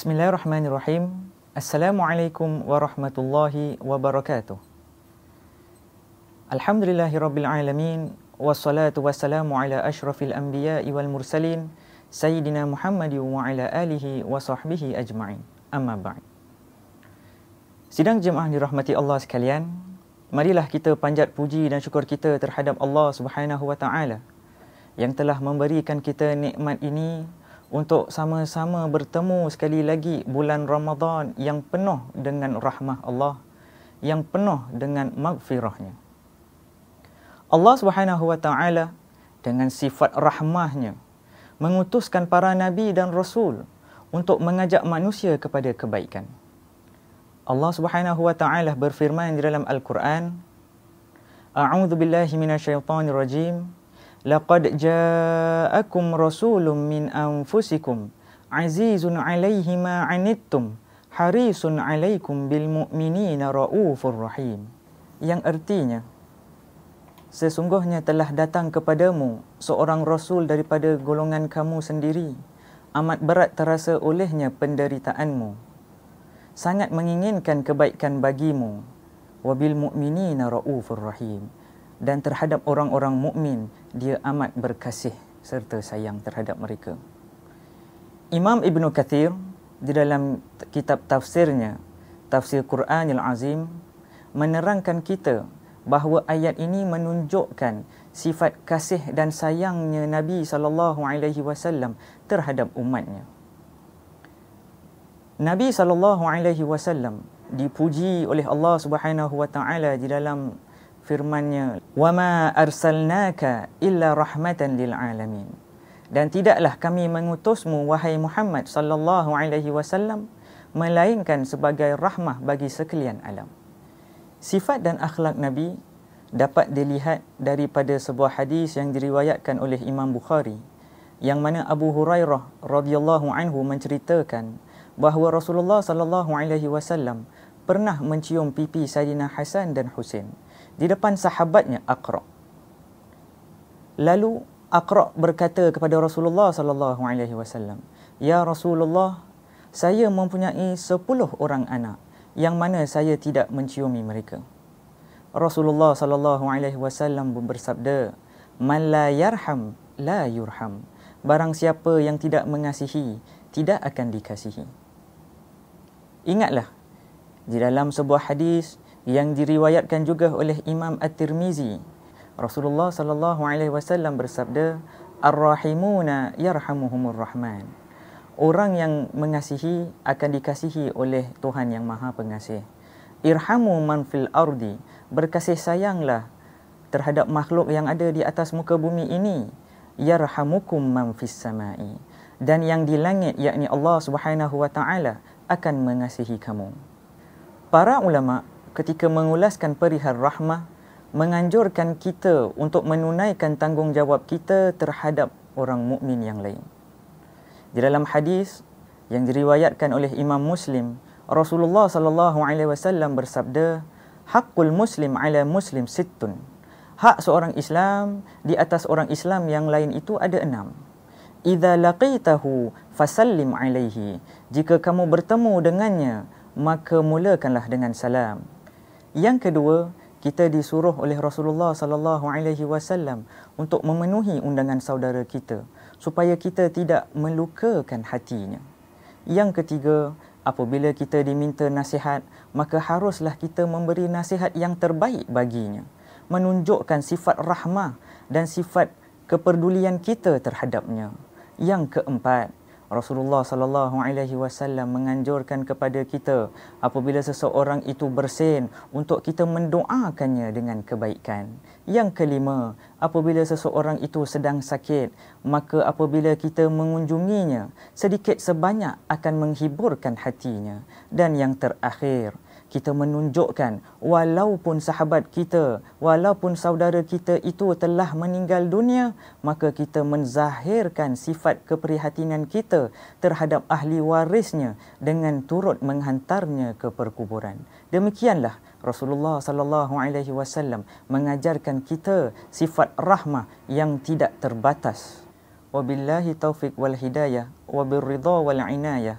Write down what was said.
Bismillahirrahmanirrahim. Assalamualaikum warahmatullahi wabarakatuh. Alhamdulillahi rabbil alamin. Wassalatu wassalamu ala ashrafil anbiya wal mursalin. Sayyidina Muhammad wa ala alihi wa sahbihi ajma'in. Amma ba'in. Sidang jemaah dirahmati Allah sekalian. Marilah kita panjat puji dan syukur kita terhadap Allah subhanahu wa ta'ala yang telah memberikan kita nikmat ini untuk sama-sama bertemu sekali lagi bulan Ramadhan yang penuh dengan rahmah Allah yang penuh dengan magfirahnya. Allah Subhanahu wa taala dengan sifat rahmahnya mengutuskan para nabi dan rasul untuk mengajak manusia kepada kebaikan. Allah Subhanahu wa taala berfirman di dalam Al-Quran A'udzu billahi minasyaitonir rajim لقد جاءكم رسول من أنفسكم عزيز عليه ما harisun حريص bil بالمؤمنين رؤوف rahim. yang artinya sesungguhnya telah datang kepadamu seorang rasul daripada golongan kamu sendiri amat berat terasa olehnya penderitaanmu sangat menginginkan kebaikan bagimu wabil mu'minina ra'ufur rahim dan terhadap orang-orang mukmin dia amat berkasih serta sayang terhadap mereka. Imam Ibn Kathir di dalam kitab tafsirnya, Tafsir Quran Al-Azim, menerangkan kita bahawa ayat ini menunjukkan sifat kasih dan sayangnya Nabi sallallahu alaihi wasallam terhadap umatnya. Nabi sallallahu alaihi wasallam dipuji oleh Allah Subhanahu wa taala di dalam firman-Nya, "Wa ma arsalnaka illa rahmatan lil alamin." Dan tidaklah kami mengutusmu wahai Muhammad sallallahu alaihi wasallam melainkan sebagai rahmah bagi sekalian alam. Sifat dan akhlak Nabi dapat dilihat daripada sebuah hadis yang diriwayatkan oleh Imam Bukhari yang mana Abu Hurairah radhiyallahu anhu menceritakan bahawa Rasulullah sallallahu alaihi wasallam pernah mencium pipi Sayyidina Hasan dan Husin di depan sahabatnya Aqra. Lalu Aqra berkata kepada Rasulullah sallallahu alaihi wasallam, "Ya Rasulullah, saya mempunyai sepuluh orang anak yang mana saya tidak menciumi mereka." Rasulullah sallallahu alaihi wasallam bersabda, "Man la yarham la yurham." Barang siapa yang tidak mengasihi, tidak akan dikasihi. Ingatlah di dalam sebuah hadis yang diriwayatkan juga oleh Imam At-Tirmizi. Rasulullah sallallahu alaihi wasallam bersabda, "Ar-rahimuna yarhamuhumur Rahman." Orang yang mengasihi akan dikasihi oleh Tuhan yang Maha Pengasih. Irhamu man fil ardi, berkasih sayanglah terhadap makhluk yang ada di atas muka bumi ini. Yarhamukum man fis samai. Dan yang di langit yakni Allah Subhanahu wa taala akan mengasihi kamu. Para ulama ketika mengulaskan perihal rahmah menganjurkan kita untuk menunaikan tanggungjawab kita terhadap orang mukmin yang lain. Di dalam hadis yang diriwayatkan oleh Imam Muslim, Rasulullah sallallahu alaihi wasallam bersabda, "Haqqul muslim 'ala muslim sittun." Hak seorang Islam di atas orang Islam yang lain itu ada enam. "Idza laqitahu fasallim 'alaihi." Jika kamu bertemu dengannya, maka mulakanlah dengan salam. Yang kedua, kita disuruh oleh Rasulullah sallallahu alaihi wasallam untuk memenuhi undangan saudara kita supaya kita tidak melukakan hatinya. Yang ketiga, apabila kita diminta nasihat, maka haruslah kita memberi nasihat yang terbaik baginya, menunjukkan sifat rahmah dan sifat kepedulian kita terhadapnya. Yang keempat, Rasulullah sallallahu alaihi wasallam menganjurkan kepada kita apabila seseorang itu bersin untuk kita mendoakannya dengan kebaikan. Yang kelima, apabila seseorang itu sedang sakit, maka apabila kita mengunjunginya, sedikit sebanyak akan menghiburkan hatinya. Dan yang terakhir, kita menunjukkan walaupun sahabat kita, walaupun saudara kita itu telah meninggal dunia, maka kita menzahirkan sifat keprihatinan kita terhadap ahli warisnya dengan turut menghantarnya ke perkuburan. Demikianlah Rasulullah sallallahu alaihi wasallam mengajarkan kita sifat rahmah yang tidak terbatas. Wabillahi taufik wal hidayah, wabirridha wal inayah.